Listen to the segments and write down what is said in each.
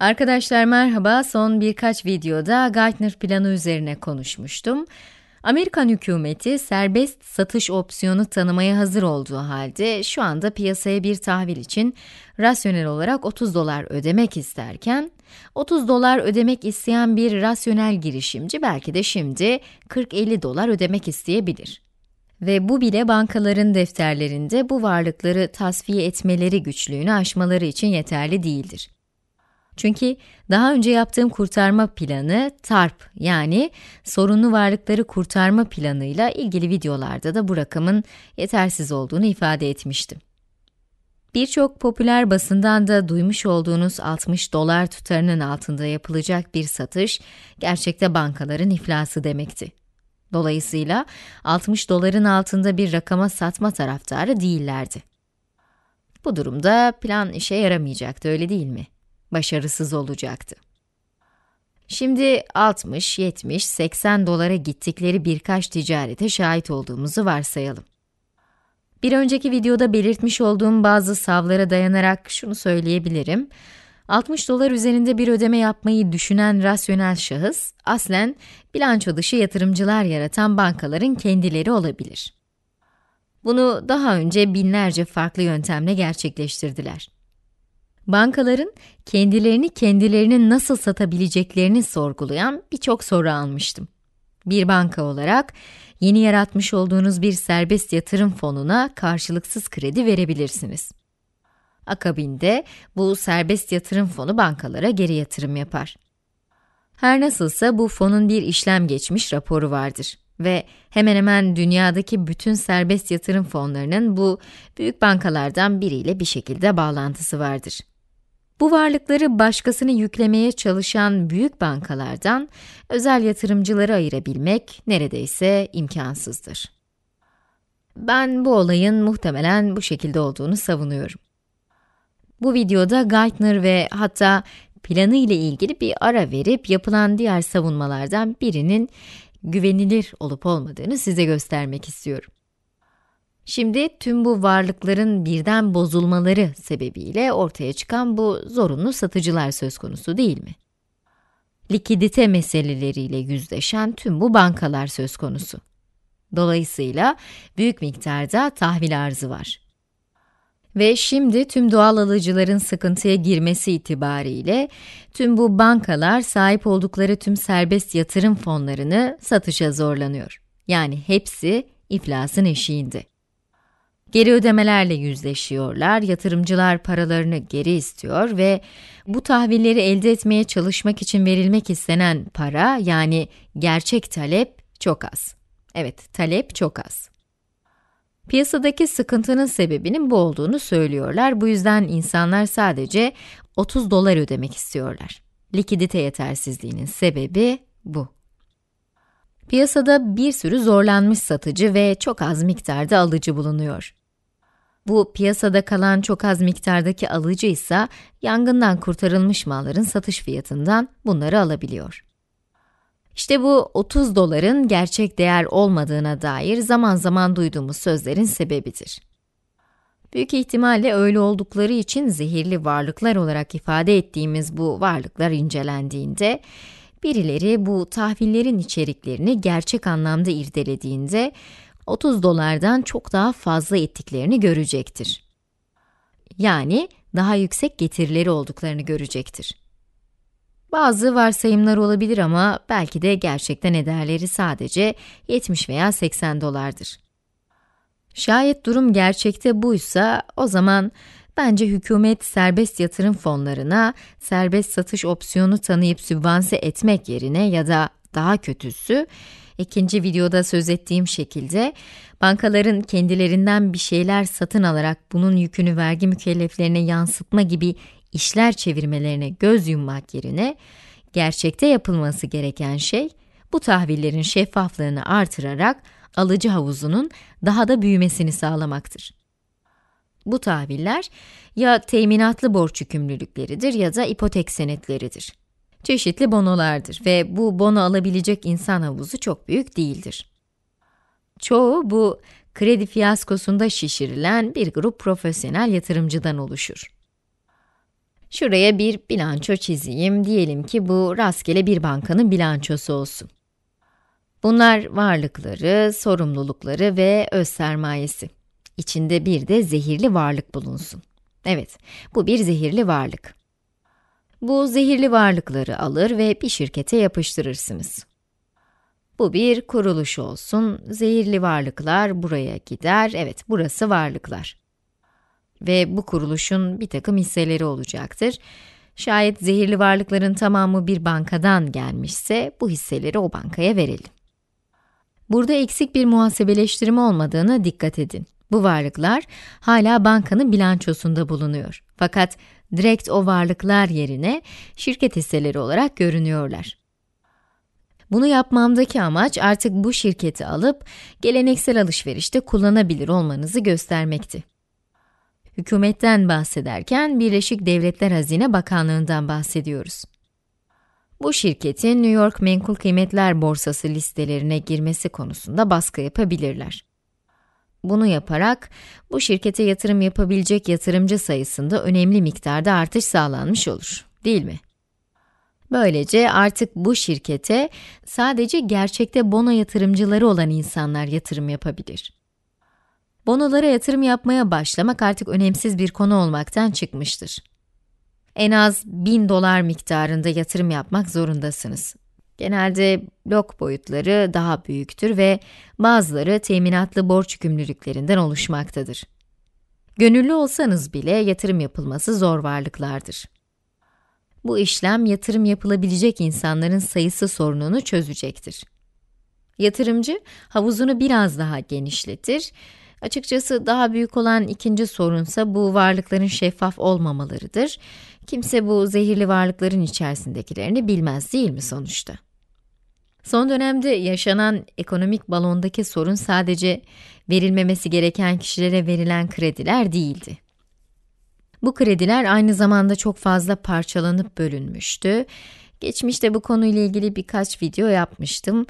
Arkadaşlar merhaba, son birkaç videoda Gartner planı üzerine konuşmuştum. Amerikan hükümeti serbest satış opsiyonu tanımaya hazır olduğu halde şu anda piyasaya bir tahvil için rasyonel olarak 30 dolar ödemek isterken 30 dolar ödemek isteyen bir rasyonel girişimci belki de şimdi 40-50 dolar ödemek isteyebilir. Ve bu bile bankaların defterlerinde bu varlıkları tasfiye etmeleri güçlüğünü aşmaları için yeterli değildir. Çünkü daha önce yaptığım kurtarma planı TARP yani sorunlu varlıkları kurtarma planıyla ilgili videolarda da bu rakamın yetersiz olduğunu ifade etmiştim. Birçok popüler basından da duymuş olduğunuz 60 dolar tutarının altında yapılacak bir satış gerçekte bankaların iflası demekti. Dolayısıyla 60 doların altında bir rakama satma taraftarı değillerdi. Bu durumda plan işe yaramayacaktı öyle değil mi? başarısız olacaktı. Şimdi 60, 70, 80 dolara gittikleri birkaç ticarete şahit olduğumuzu varsayalım. Bir önceki videoda belirtmiş olduğum bazı savlara dayanarak şunu söyleyebilirim. 60 dolar üzerinde bir ödeme yapmayı düşünen rasyonel şahıs, aslen bilanço dışı yatırımcılar yaratan bankaların kendileri olabilir. Bunu daha önce binlerce farklı yöntemle gerçekleştirdiler. Bankaların kendilerini kendilerinin nasıl satabileceklerini sorgulayan birçok soru almıştım. Bir banka olarak yeni yaratmış olduğunuz bir serbest yatırım fonuna karşılıksız kredi verebilirsiniz. Akabinde bu serbest yatırım fonu bankalara geri yatırım yapar. Her nasılsa bu fonun bir işlem geçmiş raporu vardır ve hemen hemen dünyadaki bütün serbest yatırım fonlarının bu büyük bankalardan biriyle bir şekilde bağlantısı vardır. Bu varlıkları başkasını yüklemeye çalışan büyük bankalardan özel yatırımcıları ayırabilmek neredeyse imkansızdır. Ben bu olayın muhtemelen bu şekilde olduğunu savunuyorum. Bu videoda Gartner ve hatta planı ile ilgili bir ara verip yapılan diğer savunmalardan birinin güvenilir olup olmadığını size göstermek istiyorum. Şimdi tüm bu varlıkların birden bozulmaları sebebiyle ortaya çıkan bu zorunlu satıcılar söz konusu değil mi? Likidite meseleleriyle yüzleşen tüm bu bankalar söz konusu. Dolayısıyla büyük miktarda tahvil arzı var. Ve şimdi tüm doğal alıcıların sıkıntıya girmesi itibariyle tüm bu bankalar sahip oldukları tüm serbest yatırım fonlarını satışa zorlanıyor. Yani hepsi iflasın eşiğinde. Geri ödemelerle yüzleşiyorlar, yatırımcılar paralarını geri istiyor ve bu tahvilleri elde etmeye çalışmak için verilmek istenen para yani gerçek talep çok az. Evet, talep çok az. Piyasadaki sıkıntının sebebinin bu olduğunu söylüyorlar. Bu yüzden insanlar sadece 30 dolar ödemek istiyorlar. Likidite yetersizliğinin sebebi bu. Piyasada bir sürü zorlanmış satıcı ve çok az miktarda alıcı bulunuyor. Bu piyasada kalan çok az miktardaki alıcı ise yangından kurtarılmış malların satış fiyatından bunları alabiliyor. İşte bu 30 doların gerçek değer olmadığına dair zaman zaman duyduğumuz sözlerin sebebidir. Büyük ihtimalle öyle oldukları için zehirli varlıklar olarak ifade ettiğimiz bu varlıklar incelendiğinde, birileri bu tahvillerin içeriklerini gerçek anlamda irdelediğinde, 30 dolardan çok daha fazla ettiklerini görecektir. Yani daha yüksek getirileri olduklarını görecektir. Bazı varsayımlar olabilir ama belki de gerçekten ederleri sadece 70 veya 80 dolardır. Şayet durum gerçekte buysa o zaman bence hükümet serbest yatırım fonlarına serbest satış opsiyonu tanıyıp sübvanse etmek yerine ya da daha kötüsü ikinci videoda söz ettiğim şekilde bankaların kendilerinden bir şeyler satın alarak bunun yükünü vergi mükelleflerine yansıtma gibi işler çevirmelerine göz yummak yerine gerçekte yapılması gereken şey bu tahvillerin şeffaflığını artırarak alıcı havuzunun daha da büyümesini sağlamaktır. Bu tahviller ya teminatlı borç yükümlülükleridir ya da ipotek senetleridir çeşitli bonolardır ve bu bono alabilecek insan havuzu çok büyük değildir. Çoğu bu kredi fiyaskosunda şişirilen bir grup profesyonel yatırımcıdan oluşur. Şuraya bir bilanço çizeyim. Diyelim ki bu rastgele bir bankanın bilançosu olsun. Bunlar varlıkları, sorumlulukları ve öz sermayesi. İçinde bir de zehirli varlık bulunsun. Evet, bu bir zehirli varlık. Bu zehirli varlıkları alır ve bir şirkete yapıştırırsınız. Bu bir kuruluş olsun, zehirli varlıklar buraya gider, evet burası varlıklar. Ve bu kuruluşun bir takım hisseleri olacaktır. Şayet zehirli varlıkların tamamı bir bankadan gelmişse, bu hisseleri o bankaya verelim. Burada eksik bir muhasebeleştirme olmadığına dikkat edin. Bu varlıklar hala bankanın bilançosunda bulunuyor. Fakat direkt o varlıklar yerine şirket hisseleri olarak görünüyorlar. Bunu yapmamdaki amaç artık bu şirketi alıp geleneksel alışverişte kullanabilir olmanızı göstermekti. Hükümetten bahsederken Birleşik Devletler Hazine Bakanlığı'ndan bahsediyoruz. Bu şirketin New York Menkul Kıymetler Borsası listelerine girmesi konusunda baskı yapabilirler. Bunu yaparak bu şirkete yatırım yapabilecek yatırımcı sayısında önemli miktarda artış sağlanmış olur, değil mi? Böylece artık bu şirkete sadece gerçekte bono yatırımcıları olan insanlar yatırım yapabilir. Bonolara yatırım yapmaya başlamak artık önemsiz bir konu olmaktan çıkmıştır. En az 1000 dolar miktarında yatırım yapmak zorundasınız. Genelde blok boyutları daha büyüktür ve bazıları teminatlı borç yükümlülüklerinden oluşmaktadır. Gönüllü olsanız bile yatırım yapılması zor varlıklardır. Bu işlem yatırım yapılabilecek insanların sayısı sorununu çözecektir. Yatırımcı havuzunu biraz daha genişletir. Açıkçası daha büyük olan ikinci sorunsa bu varlıkların şeffaf olmamalarıdır. Kimse bu zehirli varlıkların içerisindekilerini bilmez değil mi sonuçta? Son dönemde yaşanan ekonomik balondaki sorun sadece verilmemesi gereken kişilere verilen krediler değildi. Bu krediler aynı zamanda çok fazla parçalanıp bölünmüştü. Geçmişte bu konuyla ilgili birkaç video yapmıştım.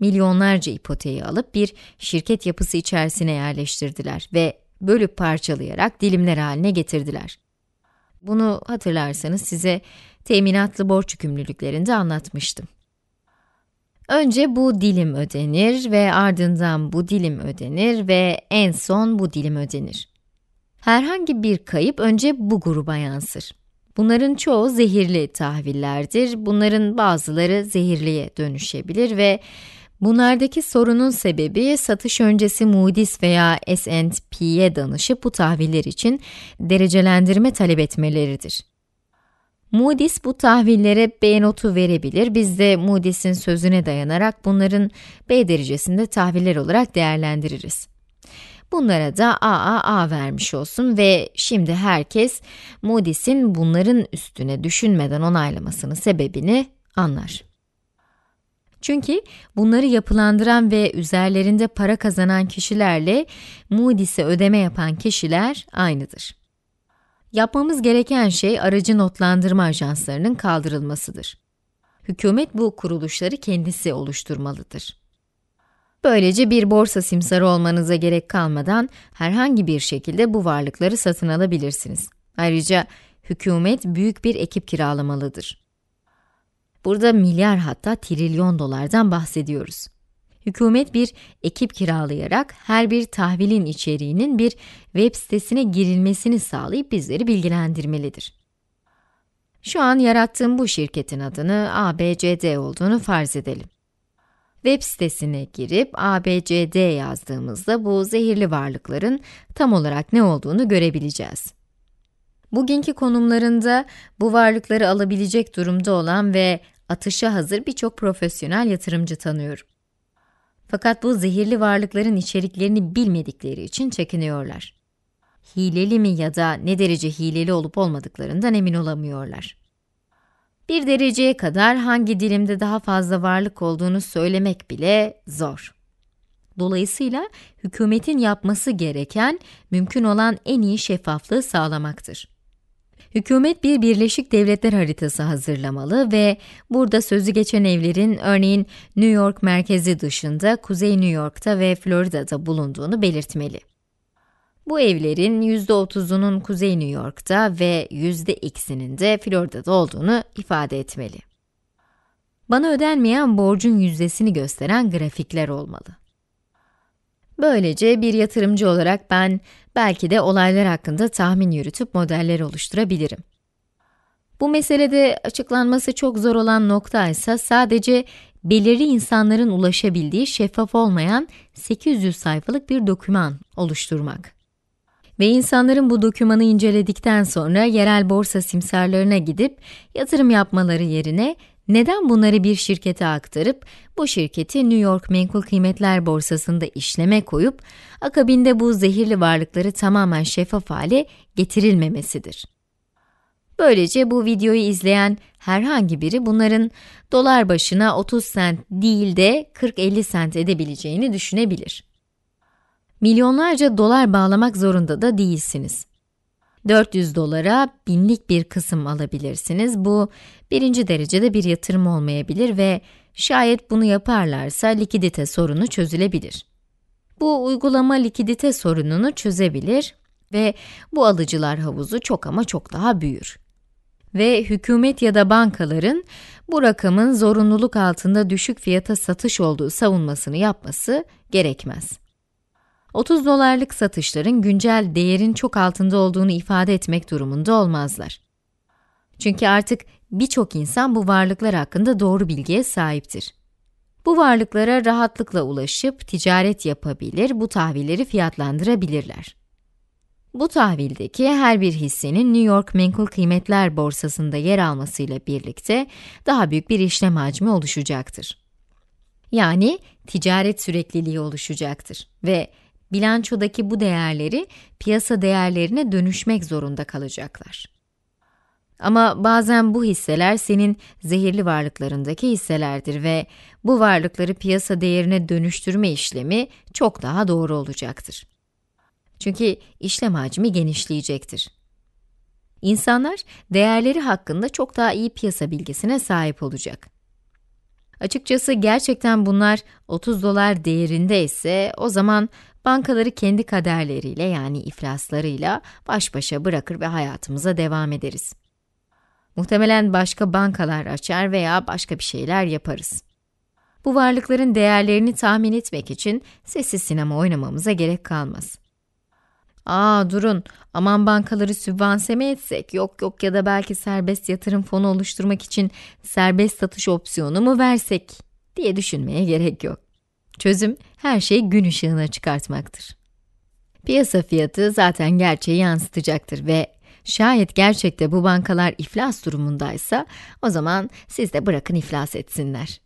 Milyonlarca ipoteği alıp bir şirket yapısı içerisine yerleştirdiler ve bölüp parçalayarak dilimler haline getirdiler. Bunu hatırlarsanız size teminatlı borç yükümlülüklerinde anlatmıştım. Önce bu dilim ödenir ve ardından bu dilim ödenir ve en son bu dilim ödenir. Herhangi bir kayıp önce bu gruba yansır. Bunların çoğu zehirli tahvillerdir. Bunların bazıları zehirliye dönüşebilir ve bunlardaki sorunun sebebi satış öncesi Moody's veya S&P'ye danışıp bu tahviller için derecelendirme talep etmeleridir. Moody's bu tahvillere B notu verebilir. Biz de Moody's'in sözüne dayanarak bunların B derecesinde tahviller olarak değerlendiririz. Bunlara da AAA vermiş olsun ve şimdi herkes Moody's'in bunların üstüne düşünmeden onaylamasının sebebini anlar. Çünkü bunları yapılandıran ve üzerlerinde para kazanan kişilerle Moody's'e ödeme yapan kişiler aynıdır. Yapmamız gereken şey aracı notlandırma ajanslarının kaldırılmasıdır. Hükümet bu kuruluşları kendisi oluşturmalıdır. Böylece bir borsa simsarı olmanıza gerek kalmadan herhangi bir şekilde bu varlıkları satın alabilirsiniz. Ayrıca hükümet büyük bir ekip kiralamalıdır. Burada milyar hatta trilyon dolardan bahsediyoruz hükümet bir ekip kiralayarak her bir tahvilin içeriğinin bir web sitesine girilmesini sağlayıp bizleri bilgilendirmelidir. Şu an yarattığım bu şirketin adını ABCD olduğunu farz edelim. Web sitesine girip ABCD yazdığımızda bu zehirli varlıkların tam olarak ne olduğunu görebileceğiz. Bugünkü konumlarında bu varlıkları alabilecek durumda olan ve atışa hazır birçok profesyonel yatırımcı tanıyorum. Fakat bu zehirli varlıkların içeriklerini bilmedikleri için çekiniyorlar. Hileli mi ya da ne derece hileli olup olmadıklarından emin olamıyorlar. Bir dereceye kadar hangi dilimde daha fazla varlık olduğunu söylemek bile zor. Dolayısıyla hükümetin yapması gereken mümkün olan en iyi şeffaflığı sağlamaktır. Hükümet bir Birleşik Devletler haritası hazırlamalı ve burada sözü geçen evlerin örneğin New York merkezi dışında Kuzey New York'ta ve Florida'da bulunduğunu belirtmeli. Bu evlerin %30'unun Kuzey New York'ta ve %x'inin de Florida'da olduğunu ifade etmeli. Bana ödenmeyen borcun yüzdesini gösteren grafikler olmalı. Böylece bir yatırımcı olarak ben belki de olaylar hakkında tahmin yürütüp modeller oluşturabilirim. Bu meselede açıklanması çok zor olan nokta ise sadece belirli insanların ulaşabildiği şeffaf olmayan 800 sayfalık bir doküman oluşturmak. Ve insanların bu dokümanı inceledikten sonra yerel borsa simsarlarına gidip yatırım yapmaları yerine neden bunları bir şirkete aktarıp, bu şirketi New York Menkul Kıymetler Borsası'nda işleme koyup, akabinde bu zehirli varlıkları tamamen şeffaf hale getirilmemesidir. Böylece bu videoyu izleyen herhangi biri bunların dolar başına 30 sent değil de 40-50 sent edebileceğini düşünebilir. Milyonlarca dolar bağlamak zorunda da değilsiniz. 400 dolara binlik bir kısım alabilirsiniz. Bu birinci derecede bir yatırım olmayabilir ve şayet bunu yaparlarsa likidite sorunu çözülebilir. Bu uygulama likidite sorununu çözebilir ve bu alıcılar havuzu çok ama çok daha büyür. Ve hükümet ya da bankaların bu rakamın zorunluluk altında düşük fiyata satış olduğu savunmasını yapması gerekmez. 30 dolarlık satışların güncel değerin çok altında olduğunu ifade etmek durumunda olmazlar. Çünkü artık birçok insan bu varlıklar hakkında doğru bilgiye sahiptir. Bu varlıklara rahatlıkla ulaşıp ticaret yapabilir, bu tahvilleri fiyatlandırabilirler. Bu tahvildeki her bir hissenin New York Menkul Kıymetler Borsası'nda yer almasıyla birlikte daha büyük bir işlem hacmi oluşacaktır. Yani ticaret sürekliliği oluşacaktır ve bilançodaki bu değerleri piyasa değerlerine dönüşmek zorunda kalacaklar. Ama bazen bu hisseler senin zehirli varlıklarındaki hisselerdir ve bu varlıkları piyasa değerine dönüştürme işlemi çok daha doğru olacaktır. Çünkü işlem hacmi genişleyecektir. İnsanlar değerleri hakkında çok daha iyi piyasa bilgisine sahip olacak. Açıkçası gerçekten bunlar 30 dolar değerinde ise o zaman bankaları kendi kaderleriyle yani iflaslarıyla baş başa bırakır ve hayatımıza devam ederiz. Muhtemelen başka bankalar açar veya başka bir şeyler yaparız. Bu varlıkların değerlerini tahmin etmek için sessiz sinema oynamamıza gerek kalmaz. Aa durun, aman bankaları sübvanseme etsek, yok yok ya da belki serbest yatırım fonu oluşturmak için serbest satış opsiyonu mu versek diye düşünmeye gerek yok. Çözüm her şeyi gün ışığına çıkartmaktır. Piyasa fiyatı zaten gerçeği yansıtacaktır ve şayet gerçekte bu bankalar iflas durumundaysa o zaman siz de bırakın iflas etsinler.